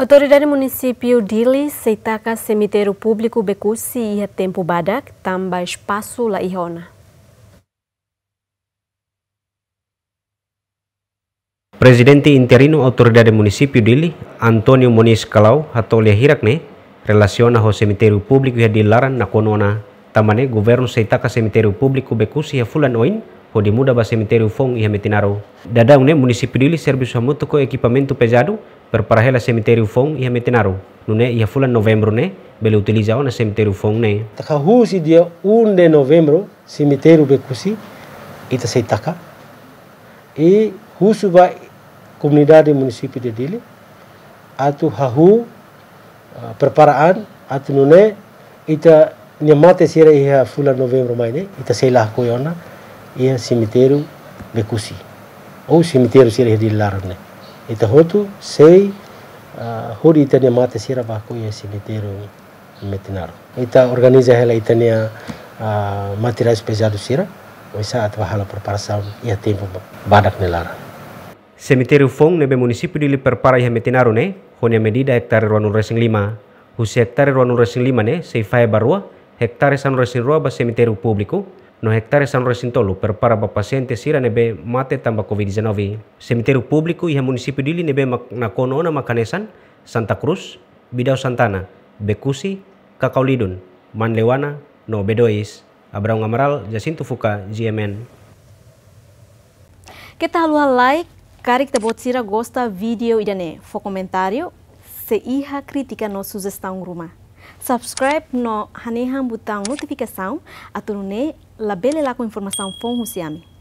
Otoridade município Dili seitaka cemitério Publiku Bekusi ia e Tempu badak tambah espaço la ihona. Presidente interino Otoridade Município Dili, Antonio Moniz Kalau, atau Hirakne, relaciona ho cemitério público ia dilaran na konona. Tamane, governo seitaka cemitério Publiku Bekusi ia fulan oin, ho dimuda muda ba cemitério fong ia metinaro. Dadang ne município Dili serviço a ekipamento pero para hela cemitério fong ia metenaro e ia fula novembro né? bele utilizao na cemitério né? ne taka husi dia 1 de novembro cemitério bekusi ita seitaka e husu ba comunidade município de Dili atu hahu ah, preparaan atu nune ita nyamate sira ia fulan novembro mai né? ita seilah koyona ia cemitério bekusi ou cemitério sira de larne né? hotu sei uh, huri itania mate sira baku ia cemiteiro metinaro. Ita organiza ela itania uh, materiais pesados sira, oi saat bahala preparação ia tempo badak nelara. Semiteru Fong nebe município de Liperpara ia metinaro ne, honia medida hektare ruanu resing lima, husi hektare ruanu resing lima ne, sei fae barua, hektare sanu resing rua ba cemitério no hektare são recintólo per para pacientes sira nebe mate tamba COVID-19. Cemitério publiku e município dili nebe na makanesan Santa Cruz, Bidau Santana, Bekusi, Kakaulidun, Manlewana, no Bedois. Abraão Amaral, Jacinto Fuka, GMN. Kita haluha like, karik kita bot sira gosta video idane. Fo komentario se iha kritika no sugestão rumah. Subscribe no hanehan botão notificação, aturune labele lá com informação fonhusiami.